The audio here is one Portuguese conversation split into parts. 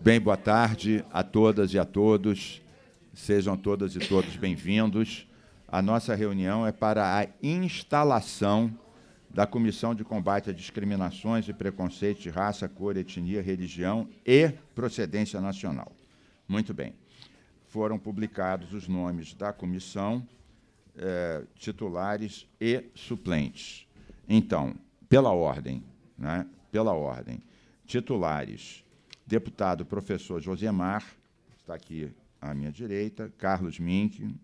Bem, boa tarde a todas e a todos. Sejam todas e todos bem-vindos. A nossa reunião é para a instalação da Comissão de Combate a Discriminações e Preconceitos de Raça, Cor, Etnia, Religião e Procedência Nacional. Muito bem. Foram publicados os nomes da comissão, eh, titulares e suplentes. Então, pela ordem, né? pela ordem, titulares deputado professor Josemar, está aqui à minha direita, Carlos Mink,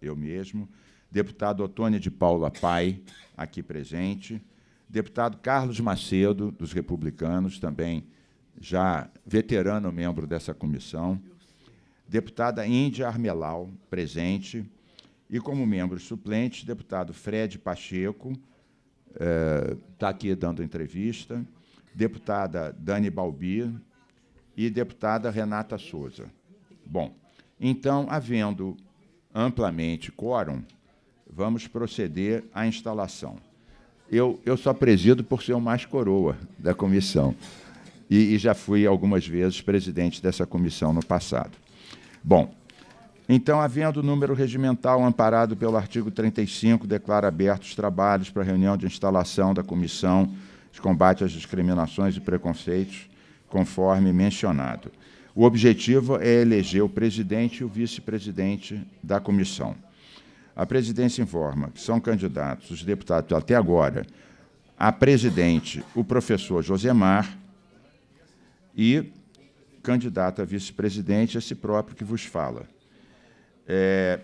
eu mesmo, deputado Otônia de Paula Pai, aqui presente, deputado Carlos Macedo, dos republicanos, também já veterano membro dessa comissão, deputada Índia Armelau, presente, e como membro suplente deputado Fred Pacheco, está eh, tá aqui dando entrevista, deputada Dani Balbi, e deputada Renata Souza. Bom, então, havendo amplamente quórum, vamos proceder à instalação. Eu, eu só presido por ser o mais coroa da comissão e, e já fui algumas vezes presidente dessa comissão no passado. Bom, então, havendo o número regimental amparado pelo artigo 35, declaro abertos os trabalhos para reunião de instalação da Comissão de Combate às Discriminações e Preconceitos conforme mencionado. O objetivo é eleger o presidente e o vice-presidente da comissão. A presidência informa que são candidatos os deputados até agora a presidente, o professor Josemar, e candidato a vice-presidente, esse próprio que vos fala. É,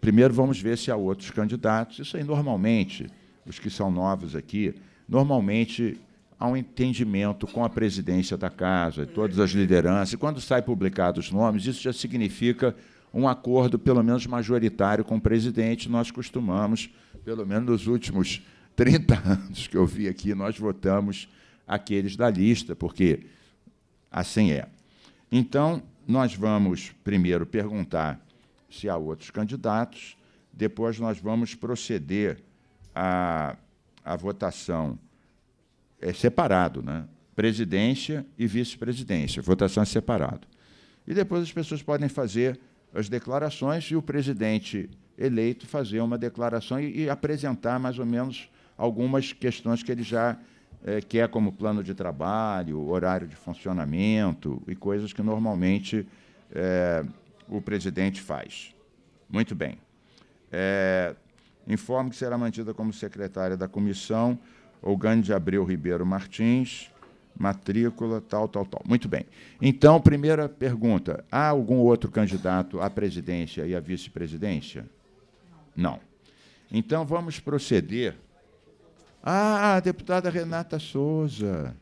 primeiro vamos ver se há outros candidatos. Isso aí, normalmente, os que são novos aqui, normalmente a um entendimento com a presidência da casa, todas as lideranças. E quando sai publicados os nomes, isso já significa um acordo, pelo menos majoritário, com o presidente. Nós costumamos, pelo menos nos últimos 30 anos que eu vi aqui, nós votamos aqueles da lista, porque assim é. Então, nós vamos primeiro perguntar se há outros candidatos, depois nós vamos proceder à, à votação é separado, né? presidência e vice-presidência, votação é separado. E depois as pessoas podem fazer as declarações e o presidente eleito fazer uma declaração e, e apresentar mais ou menos algumas questões que ele já é, quer, como plano de trabalho, horário de funcionamento e coisas que normalmente é, o presidente faz. Muito bem. É, informo que será mantida como secretária da comissão Ogande de Abreu Ribeiro Martins, matrícula, tal, tal, tal. Muito bem. Então, primeira pergunta: há algum outro candidato à presidência e à vice-presidência? Não. Então, vamos proceder. Ah, a deputada Renata Souza.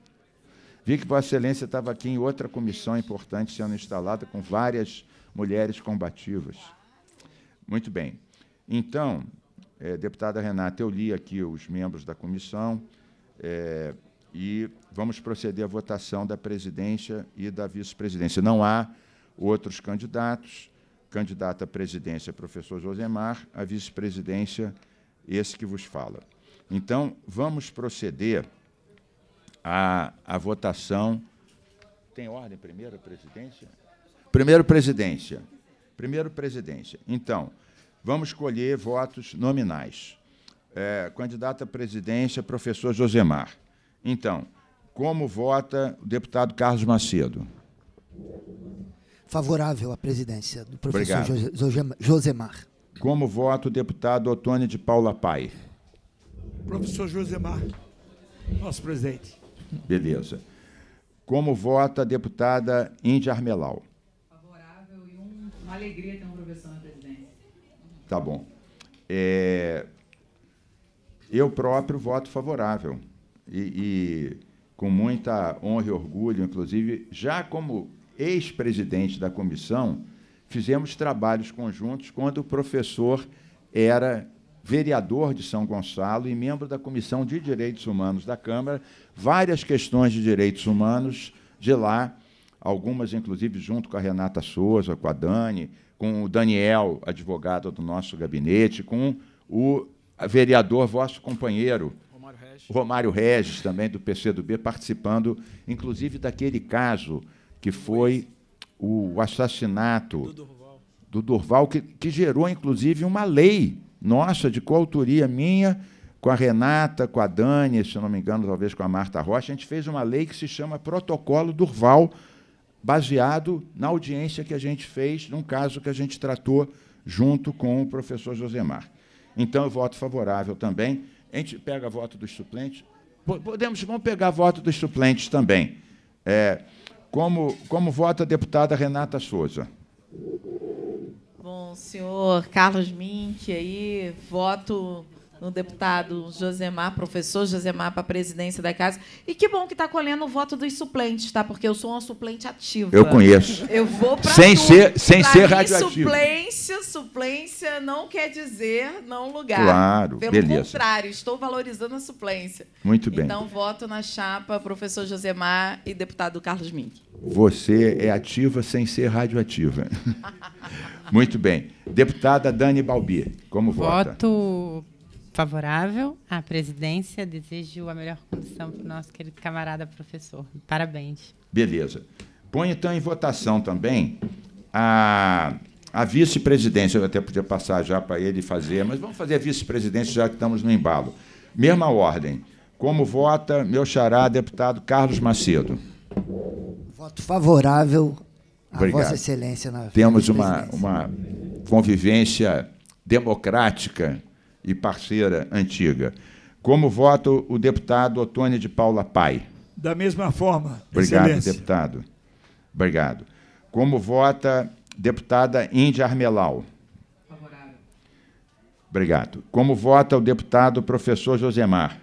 Vi que Vossa Excelência estava aqui em outra comissão importante sendo instalada com várias mulheres combativas. Muito bem. Então, é, deputada Renata, eu li aqui os membros da comissão é, e vamos proceder à votação da presidência e da vice-presidência. Não há outros candidatos. Candidato à presidência, professor Josemar, a vice-presidência, esse que vos fala. Então, vamos proceder à, à votação. Tem ordem primeiro, presidência? Primeiro, presidência. Primeiro, presidência. Então, Vamos escolher votos nominais. É, candidato à presidência, professor Josemar. Então, como vota o deputado Carlos Macedo? Favorável à presidência do professor Obrigado. Josemar. Como vota o deputado Otônio de Paula Pai? Professor Josemar, nosso presidente. Beleza. Como vota a deputada Índia Armelau? Favorável e um, uma alegria ter um professor na presidência. Tá bom. É, eu próprio voto favorável. E, e, com muita honra e orgulho, inclusive, já como ex-presidente da comissão, fizemos trabalhos conjuntos quando o professor era vereador de São Gonçalo e membro da Comissão de Direitos Humanos da Câmara, várias questões de direitos humanos de lá, algumas inclusive junto com a Renata Souza, com a Dani, com o Daniel, advogado do nosso gabinete, com o vereador, vosso companheiro, Romário Regis, Romário Regis também do PCdoB, participando, inclusive, daquele caso que foi o assassinato do Durval, do Durval que, que gerou, inclusive, uma lei nossa, de coautoria minha, com a Renata, com a Dani, se não me engano, talvez com a Marta Rocha, a gente fez uma lei que se chama Protocolo Durval, baseado na audiência que a gente fez num caso que a gente tratou junto com o professor Josemar. Então, eu voto favorável também. A gente pega voto dos suplentes. Podemos, vamos pegar voto dos suplentes também. É, como, como vota a deputada Renata Souza? Bom, senhor Carlos Mink aí, voto no deputado Josemar, professor Josemar, para a presidência da casa. E que bom que está colhendo o voto dos suplentes, tá? Porque eu sou uma suplente ativa. Eu conheço. Eu vou para sem tudo. ser Sem pra ser radioativo. Suplência, suplência não quer dizer não lugar. Claro, Pelo beleza. contrário, estou valorizando a suplência. Muito bem. Então, voto na chapa professor Josemar e deputado Carlos Mink. Você é ativa sem ser radioativa. Muito bem. Deputada Dani Balbi, como voto vota? Voto favorável à presidência. Desejo a melhor condição para o nosso querido camarada professor. Parabéns. Beleza. Põe então em votação também a, a vice-presidência. Eu até podia passar já para ele fazer, mas vamos fazer a vice-presidência já que estamos no embalo. Mesma ordem. Como vota meu xará, deputado Carlos Macedo? Voto favorável à Obrigado. Vossa Excelência na Temos uma, uma convivência democrática e parceira antiga. Como vota o deputado Otônio de Paula Pai? Da mesma forma. Obrigado, excelência. deputado. Obrigado. Como vota deputada Índia Armelau? Favorável. Obrigado. Como vota o deputado professor Josemar?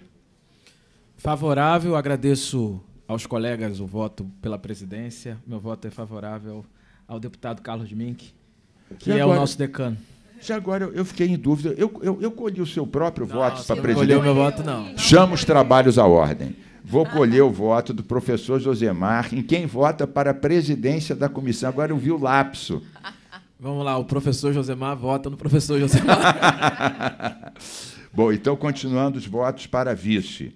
Favorável, agradeço aos colegas o voto pela presidência. Meu voto é favorável ao deputado Carlos Mink, que é o nosso decano. Já agora eu, eu fiquei em dúvida. Eu, eu, eu, colhi o seu próprio não, voto para presidente. Não colheu meu voto, não. Chama os trabalhos à ordem. Vou colher o voto do professor Josemar, em quem vota para a presidência da comissão. Agora eu vi o lapso. Vamos lá, o professor Josemar vota no professor Josemar. Bom, então, continuando os votos para vice.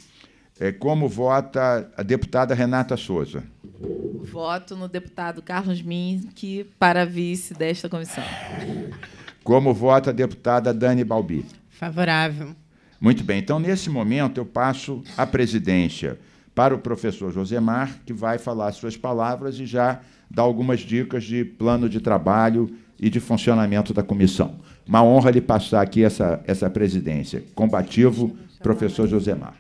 É, como vota a deputada Renata Souza? Voto no deputado Carlos que para vice desta comissão. Como vota a deputada Dani Balbi? Favorável. Muito bem, então nesse momento eu passo a presidência para o professor Josemar, que vai falar suas palavras e já dar algumas dicas de plano de trabalho e de funcionamento da comissão. Uma honra lhe passar aqui essa, essa presidência. Combativo, professor Josemar.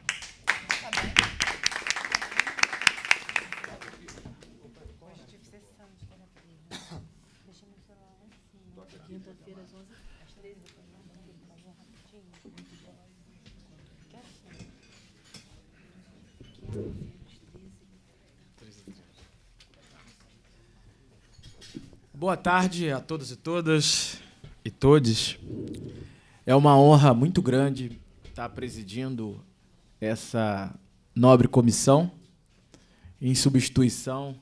Boa tarde a todos e todas e todes. É uma honra muito grande estar presidindo essa nobre comissão em substituição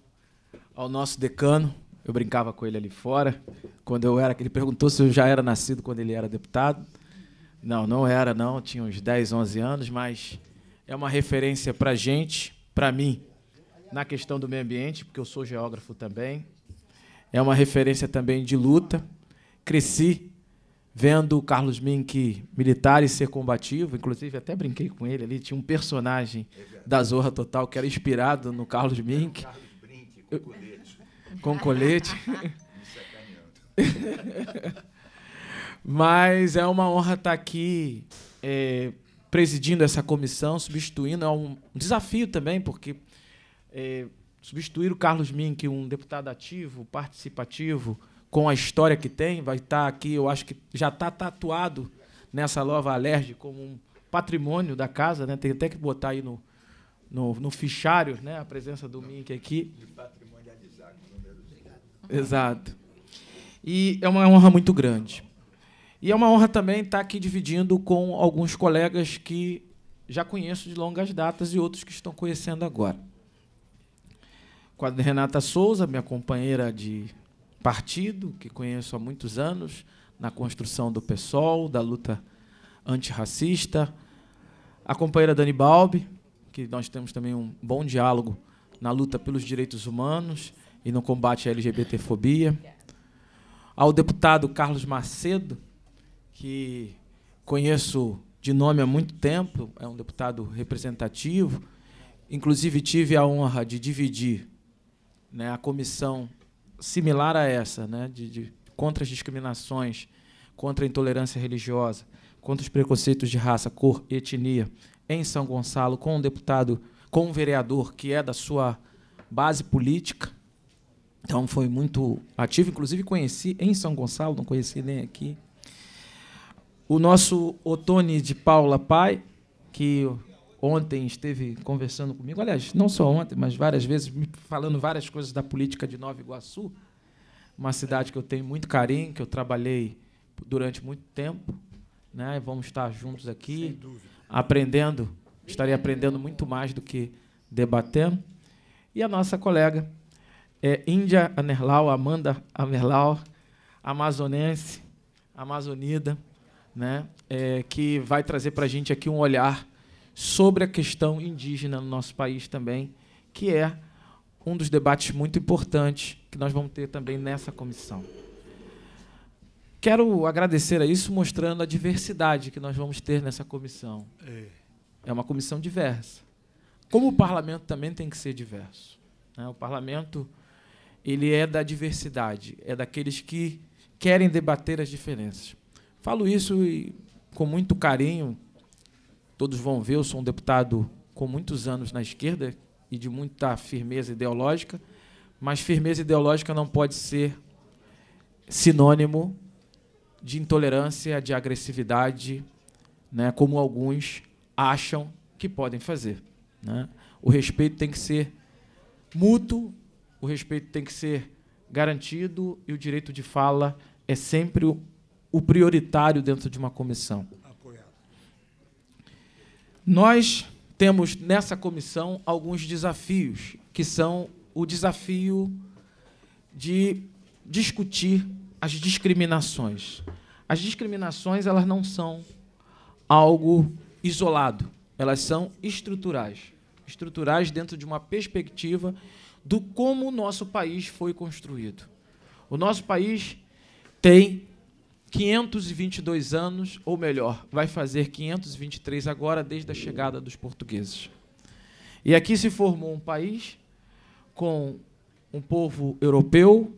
ao nosso decano. Eu brincava com ele ali fora quando eu era, ele perguntou se eu já era nascido quando ele era deputado. Não, não era não, tinha uns 10, 11 anos, mas é uma referência para gente, para mim, na questão do meio ambiente, porque eu sou geógrafo também, é uma referência também de luta. Cresci vendo o Carlos Mink militar e ser combativo, inclusive até brinquei com ele ali, tinha um personagem é da Zorra Total que era inspirado no Carlos Mink. Carlos com colete. Com é colete. Mas é uma honra estar aqui é, presidindo essa comissão, substituindo. É um desafio também, porque é, substituir o Carlos Mink, é um deputado ativo, participativo, com a história que tem, vai estar tá aqui, eu acho que já está tatuado nessa nova alerj como um patrimônio da casa, né? Tem até que botar aí no, no, no fichário, né? A presença do Mink aqui. De número é Exato. E é uma honra muito grande. E é uma honra também estar tá aqui dividindo com alguns colegas que já conheço de longas datas e outros que estão conhecendo agora com a Renata Souza, minha companheira de partido, que conheço há muitos anos, na construção do PSOL, da luta antirracista. A companheira Dani Balbi, que nós temos também um bom diálogo na luta pelos direitos humanos e no combate à LGBTfobia. Ao deputado Carlos Macedo, que conheço de nome há muito tempo, é um deputado representativo. Inclusive, tive a honra de dividir né, a comissão similar a essa, né, de, de, contra as discriminações, contra a intolerância religiosa, contra os preconceitos de raça, cor e etnia, em São Gonçalo, com um deputado, com um vereador que é da sua base política. Então foi muito ativo, inclusive conheci em São Gonçalo, não conheci nem aqui. O nosso Otone de Paula Pai, que ontem esteve conversando comigo, aliás, não só ontem, mas várias vezes, falando várias coisas da política de Nova Iguaçu, uma cidade que eu tenho muito carinho, que eu trabalhei durante muito tempo. Né? Vamos estar juntos aqui, aprendendo. Estarei aprendendo muito mais do que debatendo. E a nossa colega, é, Índia Anerlau, Amanda Amerlau, amazonense, amazonida, né? É, que vai trazer para a gente aqui um olhar sobre a questão indígena no nosso país também, que é um dos debates muito importantes que nós vamos ter também nessa comissão. Quero agradecer a isso mostrando a diversidade que nós vamos ter nessa comissão. É, é uma comissão diversa. Como o parlamento também tem que ser diverso. Né? O parlamento ele é da diversidade, é daqueles que querem debater as diferenças. Falo isso com muito carinho, todos vão ver, eu sou um deputado com muitos anos na esquerda e de muita firmeza ideológica, mas firmeza ideológica não pode ser sinônimo de intolerância, de agressividade, né, como alguns acham que podem fazer. Né? O respeito tem que ser mútuo, o respeito tem que ser garantido e o direito de fala é sempre o prioritário dentro de uma comissão. Nós temos nessa comissão alguns desafios, que são o desafio de discutir as discriminações. As discriminações elas não são algo isolado, elas são estruturais, estruturais dentro de uma perspectiva do como o nosso país foi construído. O nosso país tem 522 anos, ou melhor, vai fazer 523 agora, desde a chegada dos portugueses. E aqui se formou um país com um povo europeu,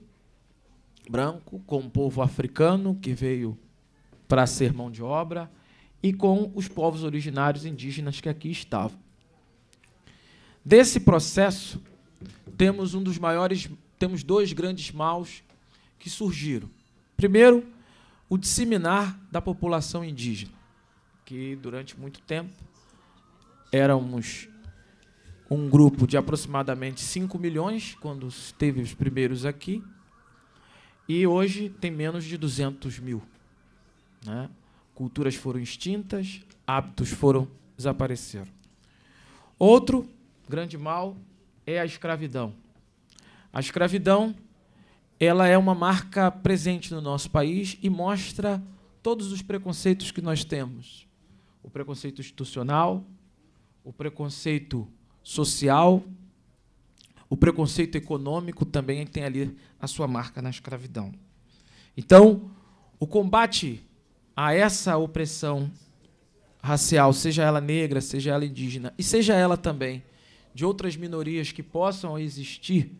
branco, com um povo africano, que veio para ser mão de obra, e com os povos originários indígenas que aqui estavam. Desse processo, temos um dos maiores, temos dois grandes maus que surgiram. Primeiro, o disseminar da população indígena, que durante muito tempo éramos um grupo de aproximadamente 5 milhões, quando teve os primeiros aqui, e hoje tem menos de 200 mil. Né? Culturas foram extintas, hábitos foram desapareceram. Outro grande mal é a escravidão. A escravidão ela é uma marca presente no nosso país e mostra todos os preconceitos que nós temos. O preconceito institucional, o preconceito social, o preconceito econômico também tem ali a sua marca na escravidão. Então, o combate a essa opressão racial, seja ela negra, seja ela indígena e seja ela também de outras minorias que possam existir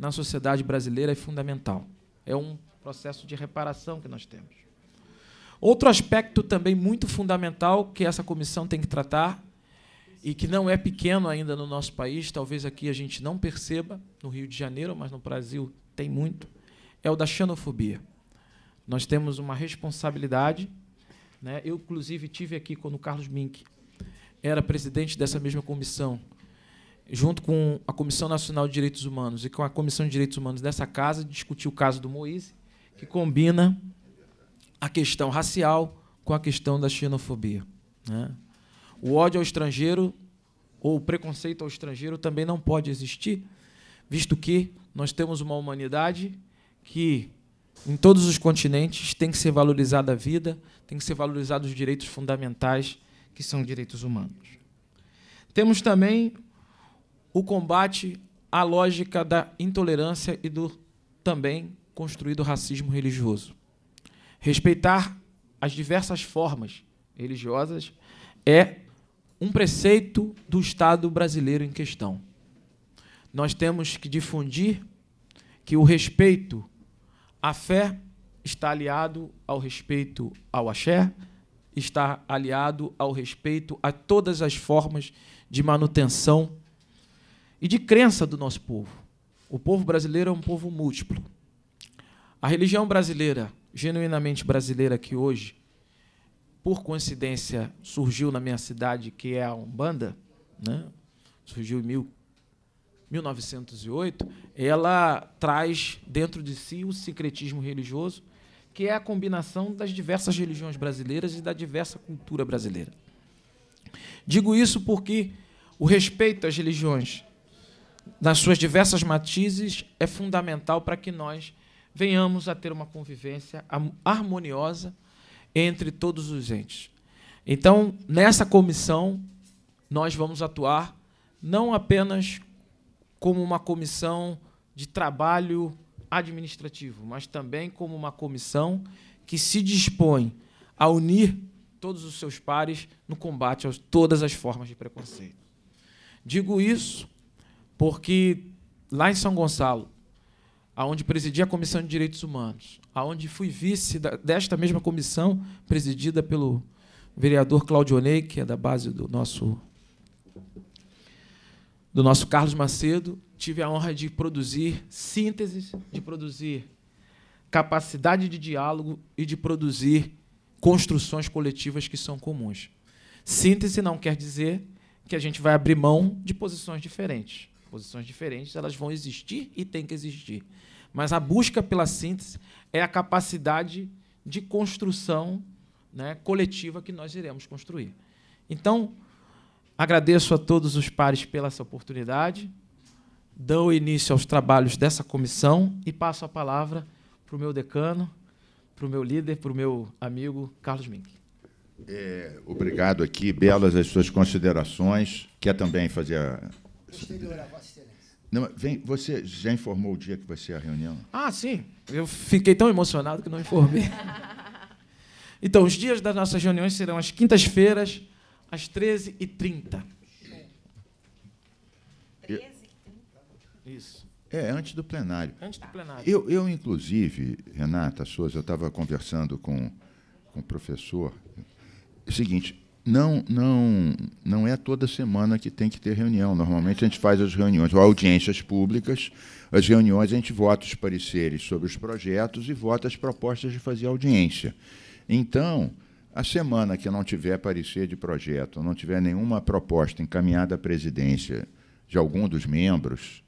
na sociedade brasileira é fundamental. É um processo de reparação que nós temos. Outro aspecto também muito fundamental que essa comissão tem que tratar e que não é pequeno ainda no nosso país, talvez aqui a gente não perceba, no Rio de Janeiro, mas no Brasil tem muito, é o da xenofobia. Nós temos uma responsabilidade. Né? Eu, inclusive, tive aqui quando o Carlos Mink era presidente dessa mesma comissão junto com a Comissão Nacional de Direitos Humanos e com a Comissão de Direitos Humanos dessa casa, discutir o caso do Moise, que combina a questão racial com a questão da xenofobia. Né? O ódio ao estrangeiro ou o preconceito ao estrangeiro também não pode existir, visto que nós temos uma humanidade que em todos os continentes tem que ser valorizada a vida, tem que ser valorizados os direitos fundamentais, que são direitos humanos. Temos também o combate à lógica da intolerância e do também construído racismo religioso. Respeitar as diversas formas religiosas é um preceito do Estado brasileiro em questão. Nós temos que difundir que o respeito à fé está aliado ao respeito ao axé, está aliado ao respeito a todas as formas de manutenção e de crença do nosso povo. O povo brasileiro é um povo múltiplo. A religião brasileira, genuinamente brasileira, que hoje, por coincidência, surgiu na minha cidade, que é a Umbanda, né? surgiu em mil, 1908, ela traz dentro de si o secretismo religioso, que é a combinação das diversas religiões brasileiras e da diversa cultura brasileira. Digo isso porque o respeito às religiões nas suas diversas matizes, é fundamental para que nós venhamos a ter uma convivência harmoniosa entre todos os entes. Então, nessa comissão, nós vamos atuar não apenas como uma comissão de trabalho administrativo, mas também como uma comissão que se dispõe a unir todos os seus pares no combate a todas as formas de preconceito. Digo isso porque lá em São Gonçalo, aonde presidi a Comissão de Direitos Humanos, aonde fui vice desta mesma comissão, presidida pelo vereador Claudio Ney, que é da base do nosso do nosso Carlos Macedo, tive a honra de produzir sínteses, de produzir capacidade de diálogo e de produzir construções coletivas que são comuns. Síntese não quer dizer que a gente vai abrir mão de posições diferentes posições diferentes, elas vão existir e têm que existir. Mas a busca pela síntese é a capacidade de construção né, coletiva que nós iremos construir. Então, agradeço a todos os pares pela essa oportunidade, dou início aos trabalhos dessa comissão e passo a palavra para o meu decano, para o meu líder, para o meu amigo Carlos Mink. É, obrigado aqui, belas as suas considerações. Quer também fazer a Posterior a Vossa Excelência. Não, vem, você já informou o dia que vai ser a reunião? Ah, sim. Eu fiquei tão emocionado que não informei. Então, os dias das nossas reuniões serão às quintas-feiras, às 13h30. 13h30? Isso. É, antes do plenário. Antes do plenário. Eu, eu inclusive, Renata Souza, eu estava conversando com, com o professor. É o seguinte, não, não, não é toda semana que tem que ter reunião. Normalmente a gente faz as reuniões, ou audiências públicas, as reuniões a gente vota os pareceres sobre os projetos e vota as propostas de fazer audiência. Então, a semana que não tiver parecer de projeto, não tiver nenhuma proposta encaminhada à presidência de algum dos membros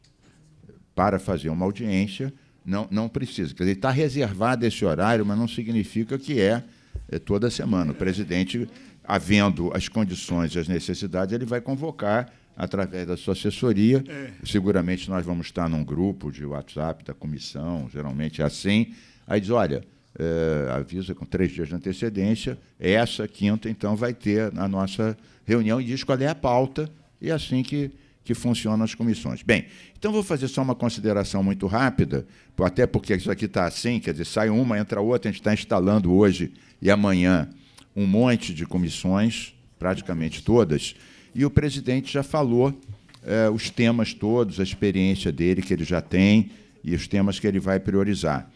para fazer uma audiência, não, não precisa. Quer dizer, está reservado esse horário, mas não significa que é é toda semana. O presidente, havendo as condições e as necessidades, ele vai convocar através da sua assessoria. É. Seguramente nós vamos estar num grupo de WhatsApp da comissão, geralmente é assim. Aí diz: olha, é, avisa com três dias de antecedência, essa quinta, então, vai ter a nossa reunião e diz qual é a pauta. E é assim que que funcionam as comissões. Bem, então vou fazer só uma consideração muito rápida, até porque isso aqui está assim, quer dizer, sai uma, entra outra, a gente está instalando hoje e amanhã um monte de comissões, praticamente todas, e o presidente já falou é, os temas todos, a experiência dele que ele já tem e os temas que ele vai priorizar.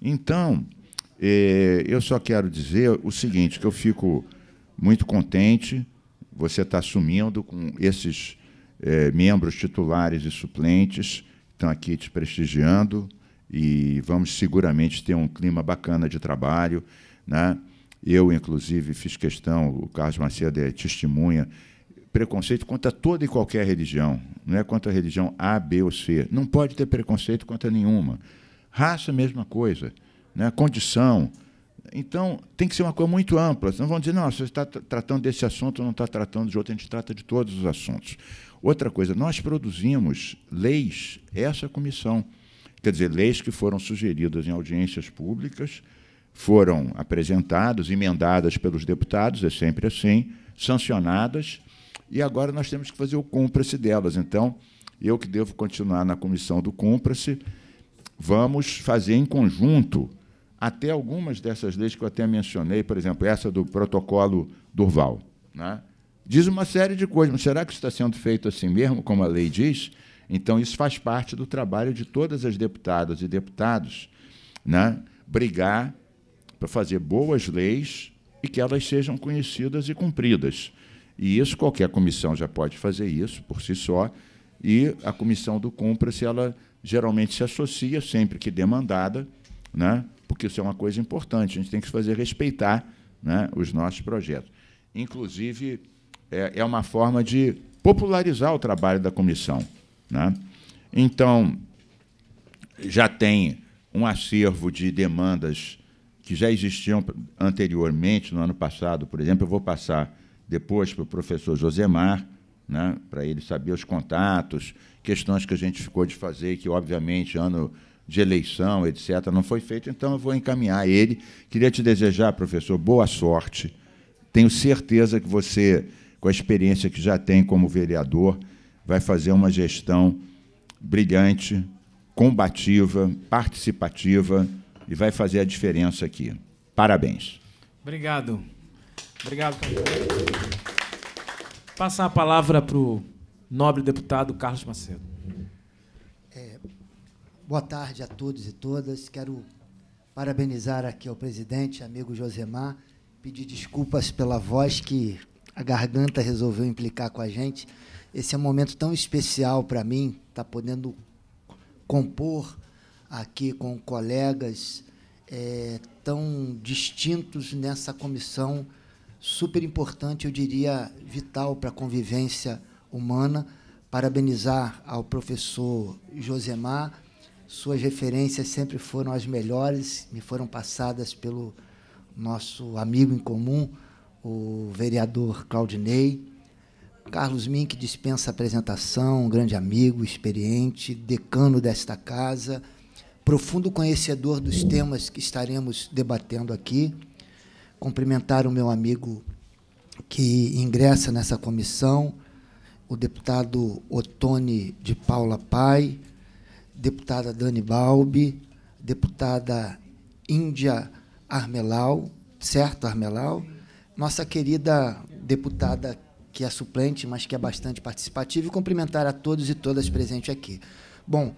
Então, é, eu só quero dizer o seguinte, que eu fico muito contente, você está assumindo com esses é, membros titulares e suplentes estão aqui te prestigiando e vamos seguramente ter um clima bacana de trabalho. Né? Eu, inclusive, fiz questão, o Carlos Macedo é testemunha, preconceito contra toda e qualquer religião, não é contra a religião A, B ou C. Não pode ter preconceito contra nenhuma. Raça, mesma coisa. Né? Condição. Então, tem que ser uma coisa muito ampla. Não vão dizer, não, você está tratando desse assunto, não está tratando de outro, a gente trata de todos os assuntos. Outra coisa, nós produzimos leis, essa é comissão, quer dizer, leis que foram sugeridas em audiências públicas, foram apresentadas, emendadas pelos deputados, é sempre assim, sancionadas, e agora nós temos que fazer o se delas. Então, eu que devo continuar na comissão do se vamos fazer em conjunto até algumas dessas leis que eu até mencionei, por exemplo, essa do protocolo Durval. Né? diz uma série de coisas. Mas será que isso está sendo feito assim mesmo, como a lei diz? Então, isso faz parte do trabalho de todas as deputadas e deputados, né? brigar para fazer boas leis e que elas sejam conhecidas e cumpridas. E isso, qualquer comissão já pode fazer isso por si só, e a comissão do cúmplice, ela geralmente se associa, sempre que demandada, né? porque isso é uma coisa importante, a gente tem que fazer respeitar né, os nossos projetos. Inclusive, é, é uma forma de popularizar o trabalho da comissão. Né? Então, já tem um acervo de demandas que já existiam anteriormente, no ano passado, por exemplo. Eu vou passar depois para o professor Josemar, né, para ele saber os contatos, questões que a gente ficou de fazer, que, obviamente, ano de eleição, etc., não foi feito, então eu vou encaminhar ele. Queria te desejar, professor, boa sorte. Tenho certeza que você com a experiência que já tem como vereador, vai fazer uma gestão brilhante, combativa, participativa e vai fazer a diferença aqui. Parabéns. Obrigado. Obrigado. Passar a palavra para o nobre deputado Carlos Macedo. É, boa tarde a todos e todas. Quero parabenizar aqui ao presidente, amigo Josemar, pedir desculpas pela voz que a garganta resolveu implicar com a gente. Esse é um momento tão especial para mim, estar tá podendo compor aqui com colegas é, tão distintos nessa comissão super importante, eu diria vital para a convivência humana. Parabenizar ao professor Josemar. Suas referências sempre foram as melhores, me foram passadas pelo nosso amigo em comum, o vereador Claudinei, Carlos Mink dispensa apresentação, um grande amigo, experiente, decano desta casa, profundo conhecedor dos temas que estaremos debatendo aqui. Cumprimentar o meu amigo que ingressa nessa comissão, o deputado Otone de Paula Pai, deputada Dani Balbi, deputada Índia Armelau, certo, Armelau? nossa querida deputada que é suplente, mas que é bastante participativa, e cumprimentar a todos e todas presentes aqui. Bom,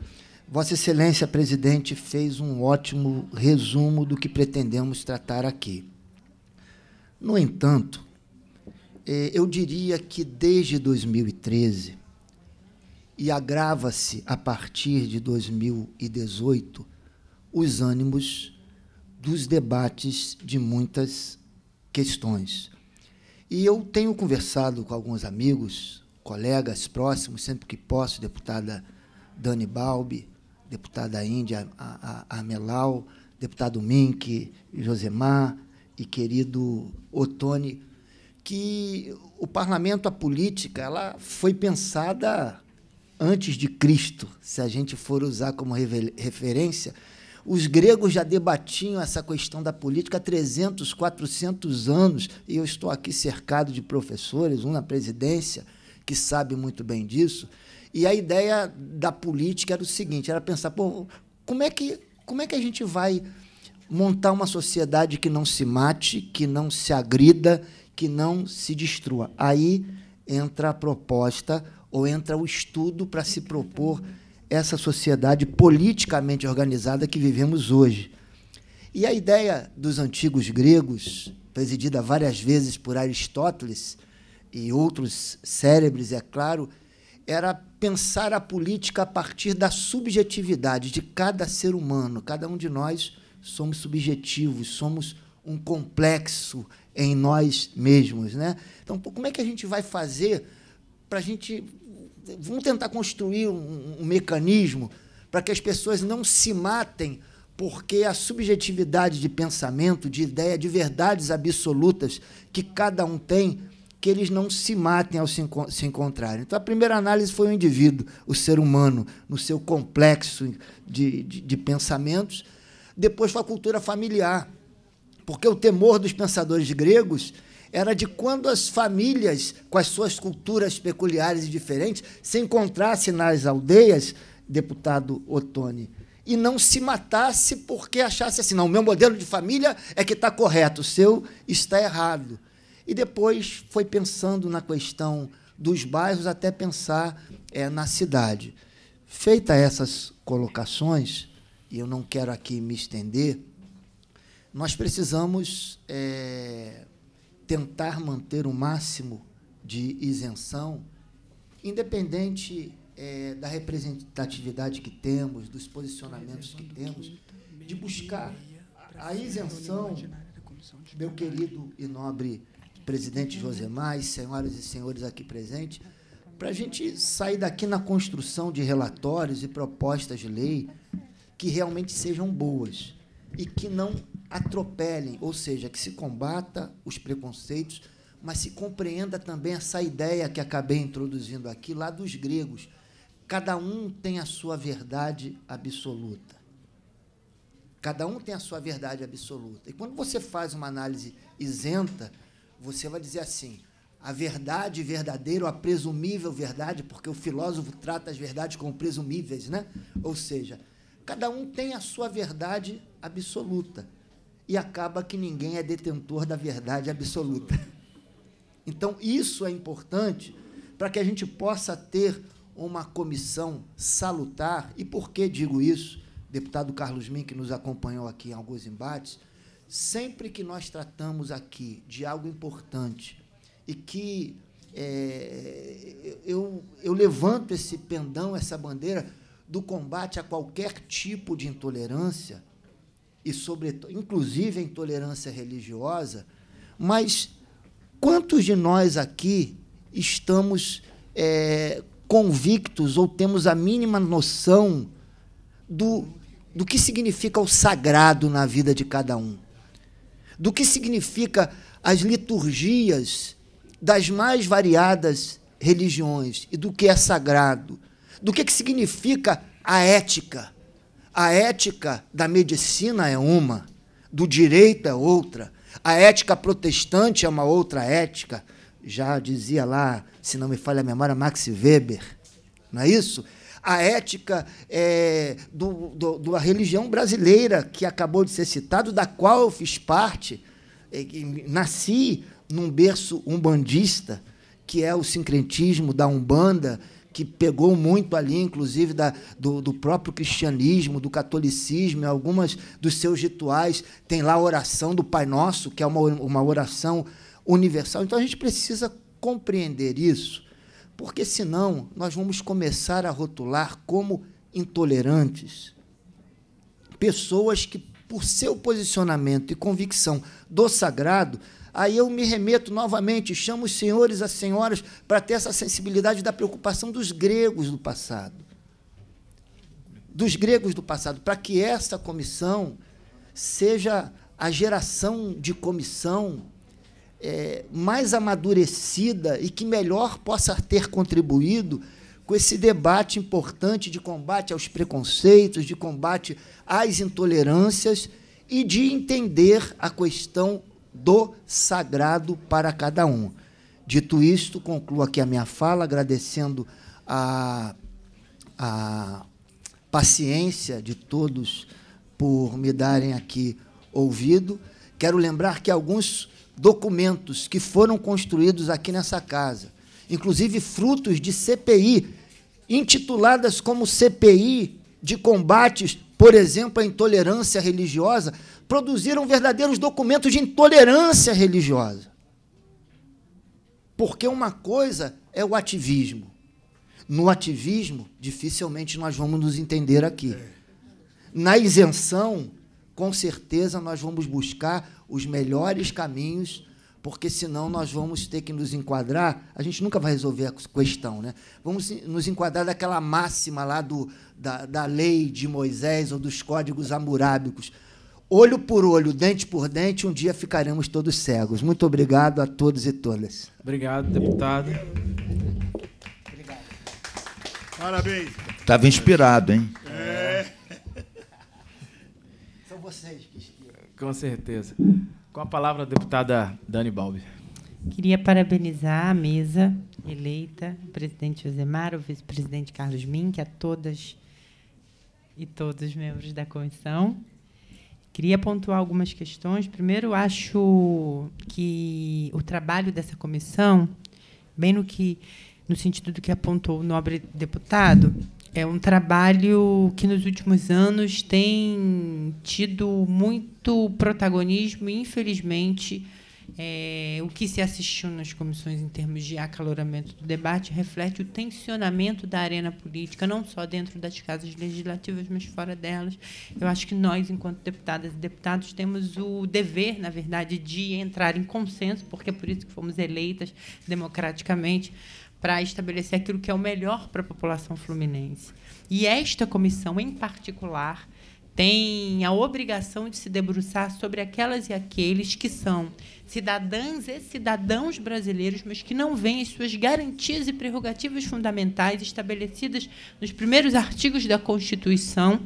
Vossa Excelência, presidente, fez um ótimo resumo do que pretendemos tratar aqui. No entanto, eh, eu diria que desde 2013, e agrava-se a partir de 2018, os ânimos dos debates de muitas questões. E eu tenho conversado com alguns amigos, colegas próximos, sempre que posso, deputada Dani Balbi, deputada Índia Amelau, deputado Mink, Josemar e querido Otone, que o parlamento, a política, ela foi pensada antes de Cristo, se a gente for usar como referência os gregos já debatiam essa questão da política há 300, 400 anos, e eu estou aqui cercado de professores, um na presidência, que sabe muito bem disso. E a ideia da política era o seguinte: era pensar, pô, como é que, como é que a gente vai montar uma sociedade que não se mate, que não se agrida, que não se destrua? Aí entra a proposta ou entra o estudo para se propor essa sociedade politicamente organizada que vivemos hoje. E a ideia dos antigos gregos, presidida várias vezes por Aristóteles e outros cérebros, é claro, era pensar a política a partir da subjetividade de cada ser humano. Cada um de nós somos subjetivos, somos um complexo em nós mesmos. Né? Então, como é que a gente vai fazer para a gente vamos tentar construir um, um mecanismo para que as pessoas não se matem porque a subjetividade de pensamento, de ideia, de verdades absolutas que cada um tem, que eles não se matem ao se, encont se encontrarem. Então, a primeira análise foi o indivíduo, o ser humano, no seu complexo de, de, de pensamentos. Depois foi a cultura familiar, porque o temor dos pensadores gregos era de quando as famílias, com as suas culturas peculiares e diferentes, se encontrassem nas aldeias, deputado Ottoni, e não se matasse porque achasse assim, não, o meu modelo de família é que está correto, o seu está errado. E depois foi pensando na questão dos bairros até pensar é, na cidade. Feita essas colocações, e eu não quero aqui me estender, nós precisamos é, tentar manter o máximo de isenção, independente é, da representatividade que temos, dos posicionamentos que temos, de buscar a isenção, meu querido e nobre presidente Josemar, senhoras e senhores aqui presentes, para a gente sair daqui na construção de relatórios e propostas de lei que realmente sejam boas e que não atropelem, ou seja, que se combata os preconceitos, mas se compreenda também essa ideia que acabei introduzindo aqui, lá dos gregos. Cada um tem a sua verdade absoluta. Cada um tem a sua verdade absoluta. E quando você faz uma análise isenta, você vai dizer assim: a verdade verdadeira, ou a presumível verdade, porque o filósofo trata as verdades como presumíveis, né? Ou seja, cada um tem a sua verdade absoluta e acaba que ninguém é detentor da verdade absoluta. Então, isso é importante para que a gente possa ter uma comissão salutar. E por que digo isso? Deputado Carlos Min, que nos acompanhou aqui em alguns embates, sempre que nós tratamos aqui de algo importante e que é, eu, eu levanto esse pendão, essa bandeira do combate a qualquer tipo de intolerância, e inclusive a intolerância religiosa, mas quantos de nós aqui estamos é, convictos ou temos a mínima noção do, do que significa o sagrado na vida de cada um? Do que significa as liturgias das mais variadas religiões e do que é sagrado? Do que, é que significa a ética? A ética da medicina é uma, do direito é outra, a ética protestante é uma outra ética. Já dizia lá, se não me falha a memória, Max Weber. Não é isso? A ética é, do, do, da religião brasileira, que acabou de ser citado, da qual eu fiz parte, é, nasci num berço umbandista, que é o sincretismo da Umbanda, que pegou muito ali, inclusive da, do, do, próprio cristianismo, do catolicismo, algumas dos seus rituais. Tem lá a oração do Pai Nosso, que é uma, uma oração universal. Então a gente precisa compreender isso, porque senão nós vamos começar a rotular como intolerantes pessoas que, por seu posicionamento e convicção do sagrado, Aí eu me remeto novamente, chamo os senhores, as senhoras, para ter essa sensibilidade da preocupação dos gregos do passado. Dos gregos do passado, para que essa comissão seja a geração de comissão é, mais amadurecida e que melhor possa ter contribuído com esse debate importante de combate aos preconceitos, de combate às intolerâncias e de entender a questão do sagrado para cada um. Dito isto, concluo aqui a minha fala, agradecendo a, a paciência de todos por me darem aqui ouvido. Quero lembrar que alguns documentos que foram construídos aqui nessa casa, inclusive frutos de CPI, intituladas como CPI de combates, por exemplo, à intolerância religiosa, produziram verdadeiros documentos de intolerância religiosa. Porque uma coisa é o ativismo. No ativismo, dificilmente nós vamos nos entender aqui. Na isenção, com certeza nós vamos buscar os melhores caminhos, porque senão nós vamos ter que nos enquadrar. A gente nunca vai resolver a questão, né? Vamos nos enquadrar daquela máxima lá do, da, da lei de Moisés ou dos códigos amurábicos olho por olho, dente por dente, um dia ficaremos todos cegos. Muito obrigado a todos e todas. Obrigado, deputado. Obrigado. Parabéns. Estava inspirado, hein? É. São vocês que inspiram. Com certeza. Com a palavra, a deputada Dani Balbi. Queria parabenizar a mesa eleita, o presidente Josemar, o vice-presidente Carlos Mink, a é todas e todos os membros da comissão. Queria pontuar algumas questões. Primeiro, acho que o trabalho dessa comissão, bem no que no sentido do que apontou o nobre deputado, é um trabalho que nos últimos anos tem tido muito protagonismo, infelizmente, é, o que se assistiu nas comissões em termos de acaloramento do debate reflete o tensionamento da arena política, não só dentro das casas legislativas, mas fora delas. Eu acho que nós, enquanto deputadas e deputados, temos o dever, na verdade, de entrar em consenso, porque é por isso que fomos eleitas democraticamente, para estabelecer aquilo que é o melhor para a população fluminense. E esta comissão, em particular, tem a obrigação de se debruçar sobre aquelas e aqueles que são cidadãs e cidadãos brasileiros, mas que não veem as suas garantias e prerrogativas fundamentais estabelecidas nos primeiros artigos da Constituição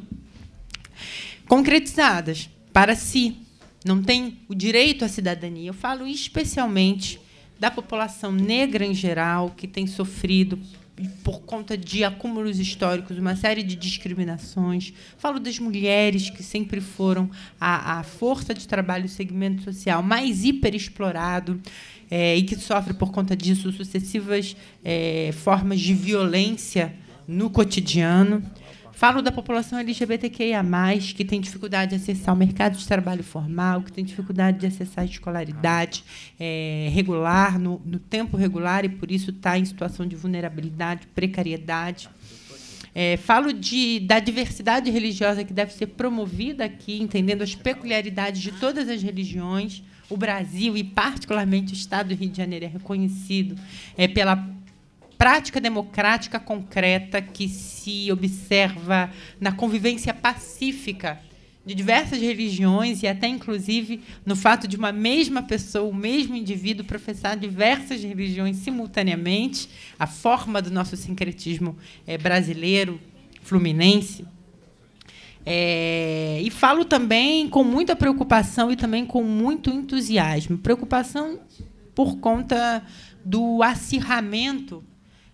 concretizadas para si. Não tem o direito à cidadania. Eu falo especialmente da população negra em geral, que tem sofrido por conta de acúmulos históricos, uma série de discriminações. Falo das mulheres que sempre foram a, a força de trabalho, o segmento social mais hiperexplorado é, e que sofre por conta disso sucessivas é, formas de violência no cotidiano. Falo da população LGBTQIA, que tem dificuldade de acessar o mercado de trabalho formal, que tem dificuldade de acessar a escolaridade é, regular, no, no, tempo regular, e por isso está em situação de vulnerabilidade, precariedade. É, falo de, da diversidade religiosa que deve ser promovida aqui, entendendo as peculiaridades de todas as religiões. O Brasil, e particularmente o Estado do Rio de Janeiro, é reconhecido é, pela prática democrática concreta que se observa na convivência pacífica de diversas religiões e até inclusive no fato de uma mesma pessoa, o mesmo indivíduo professar diversas religiões simultaneamente, a forma do nosso sincretismo é, brasileiro, fluminense. É, e falo também com muita preocupação e também com muito entusiasmo. Preocupação por conta do acirramento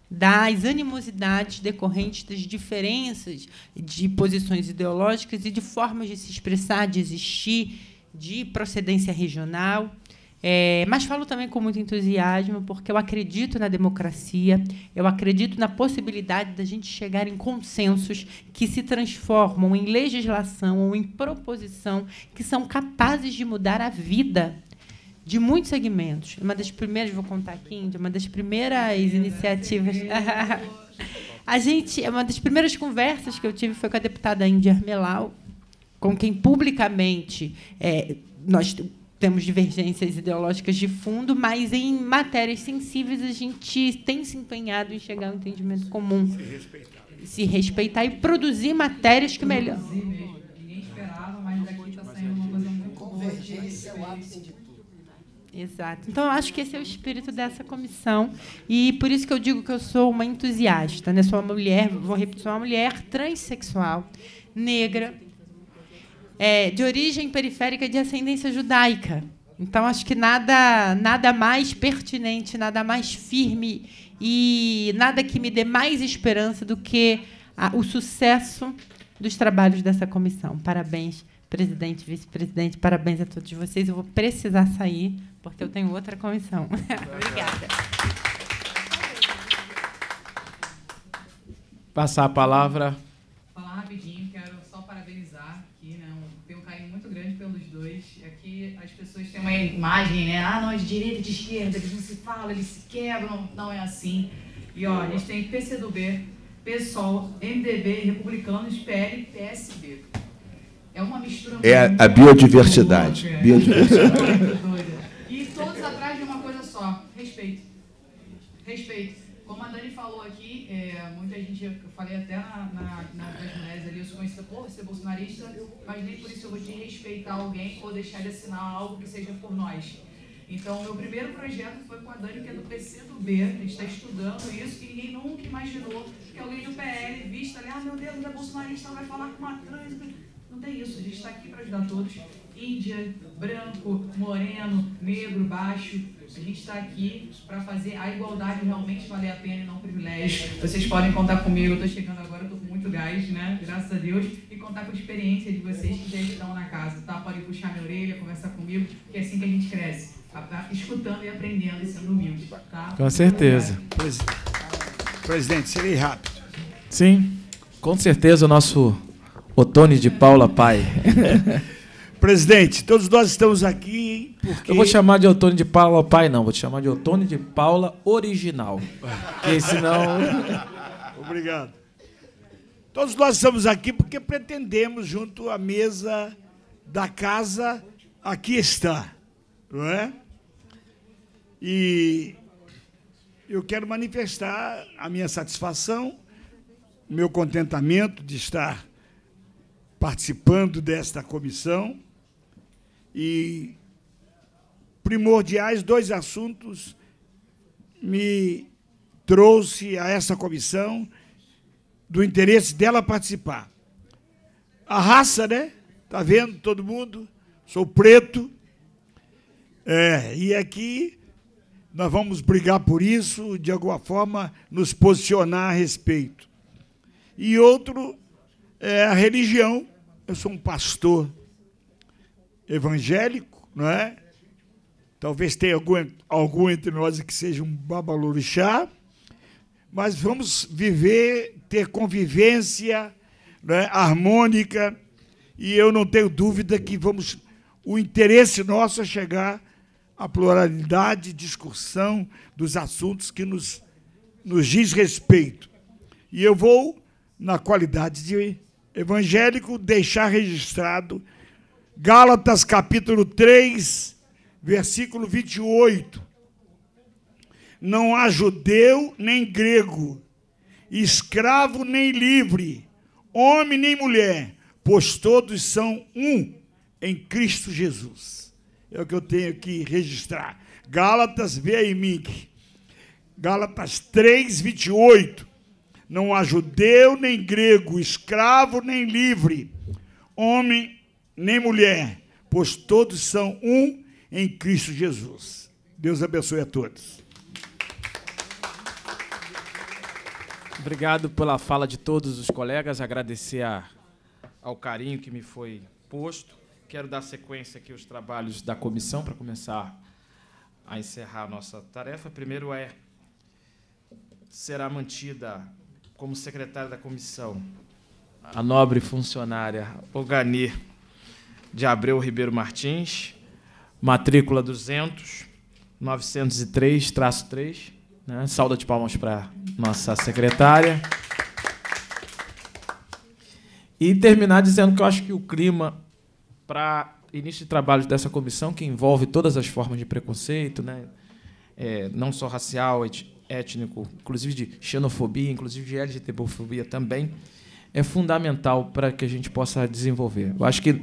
das animosidades decorrentes das diferenças de posições ideológicas e de formas de se expressar, de existir, de procedência regional. É, mas falo também com muito entusiasmo, porque eu acredito na democracia, eu acredito na possibilidade da gente chegar em consensos que se transformam em legislação ou em proposição que são capazes de mudar a vida de muitos segmentos. Uma das primeiras, vou contar aqui, uma das primeiras iniciativas. a gente, é uma das primeiras conversas que eu tive foi com a deputada Índia Armelau, com quem publicamente é, nós temos divergências ideológicas de fundo, mas em matérias sensíveis a gente tem se empenhado em chegar a um entendimento comum. Se respeitar. Se respeitar e produzir matérias que melhor. Ninguém esperava, mas daqui está saindo uma coisa muito Convergência é o ápice de Exato. Então, eu acho que esse é o espírito dessa comissão. E por isso que eu digo que eu sou uma entusiasta. Né? Sou uma mulher, vou repetir, sou uma mulher transexual, negra, é, de origem periférica de ascendência judaica. Então, acho que nada, nada mais pertinente, nada mais firme e nada que me dê mais esperança do que a, o sucesso dos trabalhos dessa comissão. Parabéns presidente, vice-presidente, parabéns a todos vocês. Eu vou precisar sair, porque eu tenho outra comissão. Obrigada. Passar a palavra. Falar rapidinho, quero só parabenizar aqui, né? tem tenho um carinho muito grande pelos dois. Aqui as pessoas têm uma imagem, né? Ah, não, de direita e de esquerda, eles não se falam, eles se quebram, não é assim. E ó, a gente tem PCdoB, PSOL, MDB, Republicanos, PL e PSB. É uma mistura É a biodiversidade. Louca, Biodiversidade. e todos atrás de uma coisa só: respeito. Respeito. Como a Dani falou aqui, é, muita gente, eu falei até na, na, nas mulheres ali, eu sou conhecida por ser bolsonarista, mas nem por isso eu vou te respeitar alguém ou deixar ele assinar algo que seja por nós. Então, meu primeiro projeto foi com a Dani, que é do PC do B. A gente está estudando isso, que ninguém nunca imaginou que alguém do PL, vista ali, ah, meu Deus, é bolsonarista, vai falar com uma trans. É tem isso. A gente está aqui para ajudar todos. Índia, branco, moreno, negro, baixo. A gente está aqui para fazer a igualdade realmente valer a pena e não um privilégio. Vocês podem contar comigo, eu estou chegando agora, estou com muito gás, né? Graças a Deus. E contar com a experiência de vocês que já estão na casa, tá? Podem puxar minha orelha, conversar comigo, que é assim que a gente cresce. Tá? Escutando e aprendendo e sendo humilde, tá? Com certeza. Presidente, seria rápido. Sim, com certeza o nosso Otone de Paula Pai. Presidente, todos nós estamos aqui porque... Eu vou chamar de Otone de Paula Pai, não. Vou te chamar de Otone de Paula Original. Porque senão... Obrigado. Todos nós estamos aqui porque pretendemos, junto à mesa da casa, aqui está, não é? E eu quero manifestar a minha satisfação, meu contentamento de estar participando desta comissão e primordiais dois assuntos me trouxe a essa comissão do interesse dela participar. A raça, né? Tá vendo todo mundo? Sou preto. É, e aqui nós vamos brigar por isso, de alguma forma nos posicionar a respeito. E outro é a religião. Eu sou um pastor evangélico, não é? Talvez tenha algum, algum entre nós que seja um babalorixá, mas vamos viver, ter convivência é? harmônica, e eu não tenho dúvida que vamos o interesse nosso é chegar à pluralidade, discussão dos assuntos que nos, nos diz respeito. E eu vou na qualidade de evangélico deixar registrado Gálatas capítulo 3, versículo 28. Não há judeu nem grego, escravo nem livre, homem nem mulher, pois todos são um em Cristo Jesus. É o que eu tenho que registrar. Gálatas, veja em mim. Gálatas 3, 28. Não há judeu nem grego, escravo nem livre, homem nem mulher, pois todos são um em Cristo Jesus. Deus abençoe a todos. Obrigado pela fala de todos os colegas, agradecer a, ao carinho que me foi posto. Quero dar sequência aqui aos trabalhos da comissão para começar a encerrar a nossa tarefa. Primeiro é será mantida como secretário da comissão, a nobre funcionária Ogani de Abreu Ribeiro Martins, matrícula 200 903 3, né? Salda de palmas para nossa secretária. E terminar dizendo que eu acho que o clima para início de trabalho dessa comissão, que envolve todas as formas de preconceito, né? É, não só racial, étnico, inclusive de xenofobia, inclusive de LGTBofobia também, é fundamental para que a gente possa desenvolver. Eu acho que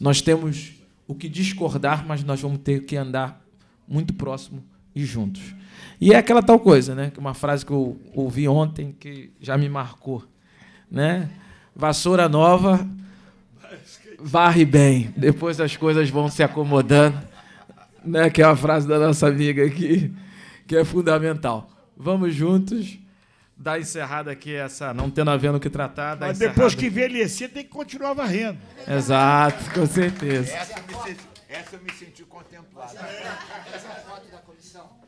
nós temos o que discordar, mas nós vamos ter que andar muito próximo e juntos. E é aquela tal coisa, né? Uma frase que eu ouvi ontem que já me marcou, né? Vassoura nova varre bem, depois as coisas vão se acomodando, né? Que é uma frase da nossa amiga aqui, que é fundamental vamos juntos dar encerrada aqui essa não tendo a ver no que tratar. Mas encerrada. depois que envelhecer, tem que continuar varrendo. Exato, com certeza. Essa eu me, senti, essa eu me senti contemplado. Essa, essa é foto da comissão.